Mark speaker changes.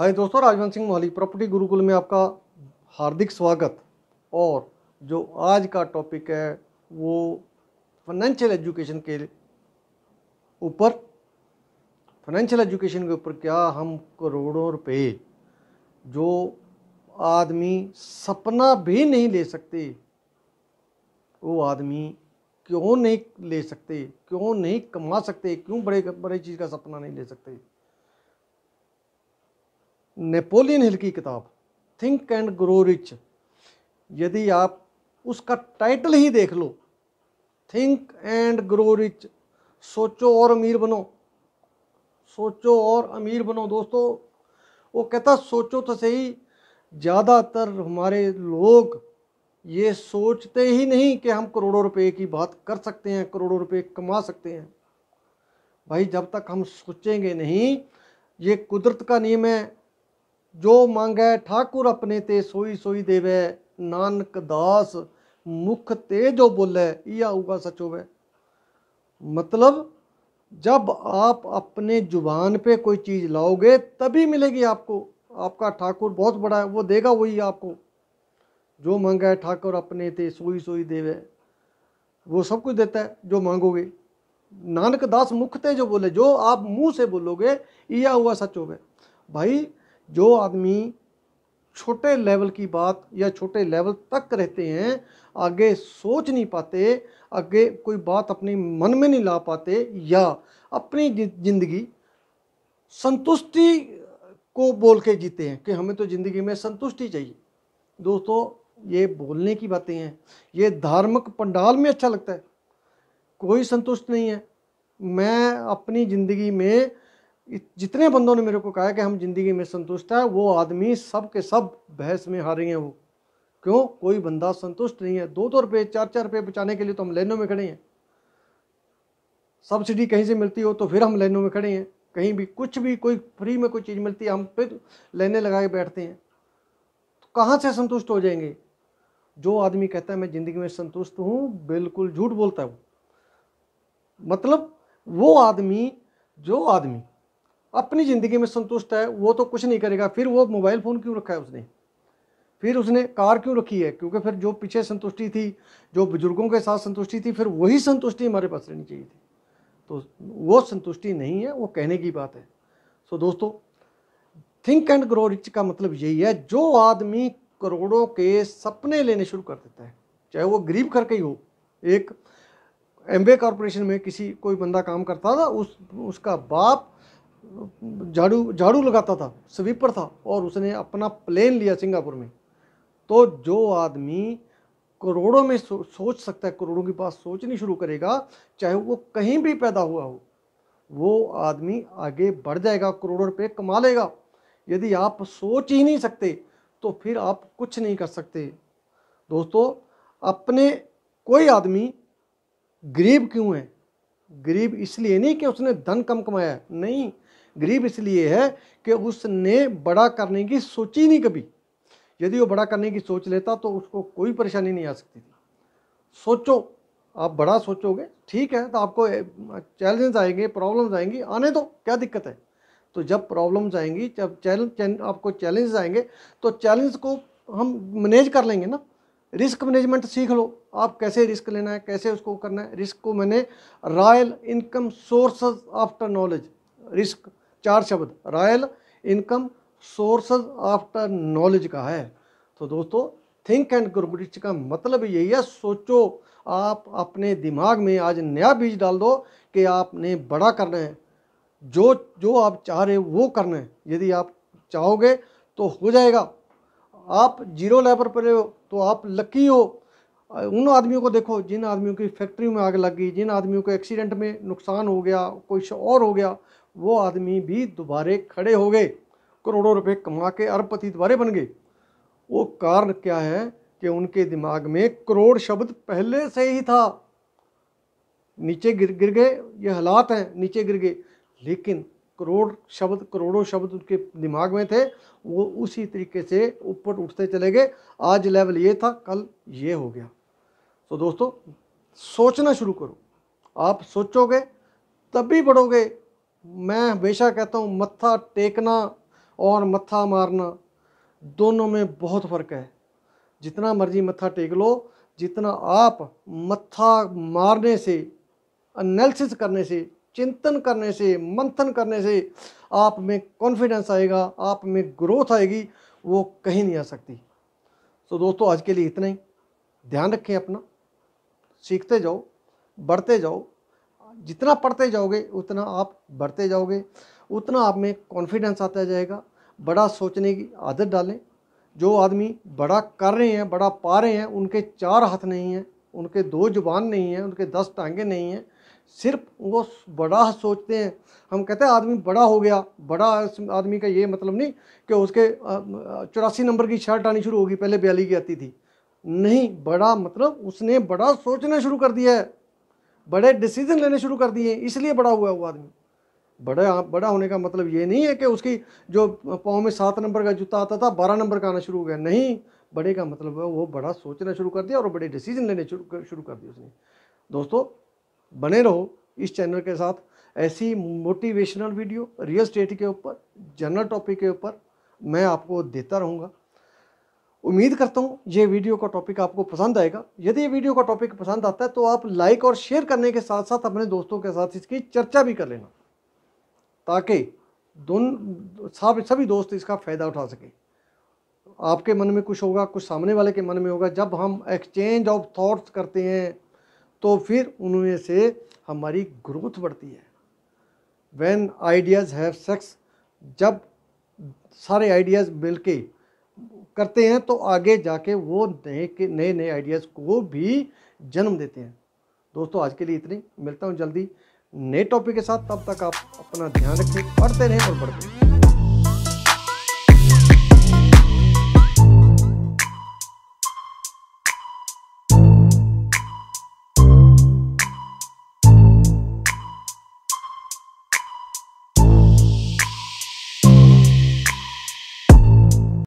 Speaker 1: हाय दोस्तों राजवंत सिंह मोहाली प्रॉपर्टी गुरुकुल में आपका हार्दिक स्वागत और जो आज का टॉपिक है वो फाइनेंशियल एजुकेशन के ऊपर फाइनेंशियल एजुकेशन के ऊपर क्या हम करोड़ों रुपए जो आदमी सपना भी नहीं ले सकते वो आदमी क्यों नहीं ले सकते क्यों नहीं कमा सकते क्यों बड़े बड़े चीज़ का सपना नहीं ले सकते नेपोलियन हिल की किताब थिंक एंड ग्रो रिच यदि आप उसका टाइटल ही देख लो थिंक एंड ग्रो रिच सोचो और अमीर बनो सोचो और अमीर बनो दोस्तों वो कहता सोचो तो सही ज़्यादातर हमारे लोग ये सोचते ही नहीं कि हम करोड़ों रुपए की बात कर सकते हैं करोड़ों रुपए कमा सकते हैं भाई जब तक हम सोचेंगे नहीं ये कुदरत का नियम है जो ਮੰਗੈ ठाकुर अपने ते सोई सोई देवे नानक दास मुख ते जो बोले ਇਹ ਆਊਗਾ सचो होवे मतलब जब आप अपने जुबान पे कोई चीज़ लाओगे तभी मिलेगी आपको आपका ठाकुर बहुत बड़ा है वो देगा वही आपको जो मांगा है ठाकुर अपने ते सोई सोई देवे वो सब कुछ देता है जो मांगोगे नानक दास मुख ते जो बोले जो आप मुंह से बोलोगे यह हुआ सच होवे भाई जो आदमी छोटे लेवल की बात या छोटे लेवल तक रहते हैं आगे सोच नहीं पाते आगे कोई बात अपने मन में नहीं ला पाते या अपनी ज़िंदगी संतुष्टि को बोल के जीते हैं कि हमें तो ज़िंदगी में संतुष्टि चाहिए दोस्तों ये बोलने की बातें हैं ये धार्मिक पंडाल में अच्छा लगता है कोई संतुष्ट नहीं है मैं अपनी ज़िंदगी में जितने बंदों ने मेरे को कहा कि हम ज़िंदगी में संतुष्ट है वो आदमी सब के सब बहस में हारे हैं वो क्यों कोई बंदा संतुष्ट नहीं है दो दो रुपये चार चार रुपये बचाने के लिए तो हम लाइनों में खड़े हैं सब्सिडी कहीं से मिलती हो तो फिर हम लाइनों में खड़े हैं कहीं भी कुछ भी कोई फ्री में कोई चीज़ मिलती है हम फिर लाइने लगा के बैठते हैं तो कहाँ से संतुष्ट हो जाएंगे जो आदमी कहता है मैं ज़िंदगी में संतुष्ट हूँ बिल्कुल झूठ बोलता है वो मतलब वो आदमी जो आदमी अपनी ज़िंदगी में संतुष्ट है वो तो कुछ नहीं करेगा फिर वो मोबाइल फ़ोन क्यों रखा है उसने फिर उसने कार क्यों रखी है क्योंकि फिर जो पीछे संतुष्टि थी जो बुज़ुर्गों के साथ संतुष्टि थी फिर वही संतुष्टि हमारे पास रहनी चाहिए थी तो वो संतुष्टि नहीं है वो कहने की बात है सो so, दोस्तों थिंक एंड ग्रो रिच का मतलब यही है जो आदमी करोड़ों के सपने लेने शुरू कर देता है चाहे वो गरीब घर का ही हो एक एम्बे कॉरपोरेशन में किसी कोई बंदा काम करता था उस उसका बाप झाड़ू झाड़ू लगाता था स्वीपर था और उसने अपना प्लेन लिया सिंगापुर में तो जो आदमी करोड़ों में सो, सोच सकता है करोड़ों के पास सोचनी शुरू करेगा चाहे वो कहीं भी पैदा हुआ हो वो आदमी आगे बढ़ जाएगा करोड़ों रुपये कमा लेगा यदि आप सोच ही नहीं सकते तो फिर आप कुछ नहीं कर सकते दोस्तों अपने कोई आदमी गरीब क्यों है गरीब इसलिए नहीं कि उसने धन कम कमाया है नहीं गरीब इसलिए है कि उसने बड़ा करने की सोची नहीं कभी यदि वो बड़ा करने की सोच लेता तो उसको कोई परेशानी नहीं आ सकती थी सोचो आप बड़ा सोचोगे ठीक है तो आपको चैलेंज आएंगे प्रॉब्लम्स आएंगी आने दो क्या दिक्कत है तो जब प्रॉब्लम्स आएंगी जब चैलेंज आपको चैलेंजेस आएंगे तो चैलेंज को हम मैनेज कर लेंगे ना रिस्क मैनेजमेंट सीख लो आप कैसे रिस्क लेना है कैसे उसको करना है रिस्क को मैंने royal income sources after knowledge risk चार शब्द royal income sources after knowledge का है तो दोस्तों थिंक एंड ग्रो रिच का मतलब यही है सोचो आप अपने दिमाग में आज नया बीज डाल दो कि आपने बड़ा करना है जो जो आप चाह रहे वो करना है यदि आप चाहोगे तो हो जाएगा आप जीरो लेवल पर हो तो आप लकी हो उन आदमियों को देखो जिन आदमियों की फैक्ट्री में आग लग गई जिन आदमियों को एक्सीडेंट में नुकसान हो गया कुछ और हो गया वो आदमी भी दोबारे खड़े हो गए करोड़ों रुपए कमा के अरबपति दोबारे बन गए वो कारण क्या है कि उनके दिमाग में करोड़ शब्द पहले से ही था नीचे गिर गिर गए ये हालात हैं नीचे गिर गए लेकिन करोड़ शब्द करोड़ों शब्द उनके दिमाग में थे वो उसी तरीके से ऊपर उठते चले गए आज लेवल ये था कल ये हो गया तो दोस्तों सोचना शुरू करो आप सोचोगे तब भी बढ़ोगे मैं हमेशा कहता हूँ मत्था टेकना और मत्था मारना दोनों में बहुत फ़र्क है जितना मर्जी मत्था टेक लो जितना आप मत्था मारने से एनालिसिस करने से चिंतन करने से मंथन करने से आप में कॉन्फिडेंस आएगा आप में ग्रोथ आएगी वो कहीं नहीं आ सकती तो दोस्तों आज के लिए इतना ही ध्यान रखें अपना सीखते जाओ बढ़ते जाओ जितना पढ़ते जाओगे उतना आप बढ़ते जाओगे उतना आप में कॉन्फिडेंस आता जाएगा बड़ा सोचने की आदत डालें जो आदमी बड़ा कर रहे हैं बड़ा पा रहे हैं उनके चार हाथ नहीं हैं उनके दो जुबान नहीं हैं उनके दस टांगे नहीं हैं सिर्फ वो बड़ा सोचते हैं हम कहते हैं आदमी बड़ा हो गया बड़ा आदमी का ये मतलब नहीं कि उसके चौरासी नंबर की शर्ट आनी शुरू होगी पहले बयाली की आती थी नहीं बड़ा मतलब उसने बड़ा सोचना शुरू कर दिया है बड़े डिसीजन लेने शुरू कर दिए इसलिए बड़ा हुआ है वो आदमी बड़ा बड़ा होने का मतलब ये नहीं है कि उसकी जो पाँव में सात नंबर का जूता आता था बारह नंबर का आना शुरू हो गया नहीं बड़े का मतलब है वो बड़ा सोचना शुरू कर दिया और बड़े डिसीजन लेने शुरू कर शुरू कर दिए उसने दोस्तों बने रहो इस चैनल के साथ ऐसी मोटिवेशनल वीडियो रियल स्टेट के ऊपर जनरल टॉपिक के ऊपर मैं आपको देता रहूँगा उम्मीद करता हूँ ये वीडियो का टॉपिक आपको पसंद आएगा यदि ये वीडियो का टॉपिक पसंद आता है तो आप लाइक और शेयर करने के साथ साथ अपने दोस्तों के साथ इसकी चर्चा भी कर लेना ताकि दोन सब सभी दोस्त इसका फ़ायदा उठा सके आपके मन में कुछ होगा कुछ सामने वाले के मन में होगा जब हम एक्सचेंज ऑफ थाट्स करते हैं तो फिर उनमें से हमारी ग्रोथ बढ़ती है वैन आइडियाज़ हैव सेक्स जब सारे आइडियाज़ मिल के करते हैं तो आगे जाके वो नए के नए नए आइडियाज़ को भी जन्म देते हैं दोस्तों आज के लिए इतनी मिलता हूँ जल्दी नए टॉपिक के साथ तब तक आप अपना ध्यान रखें पढ़ते रहें और बढ़ते रहें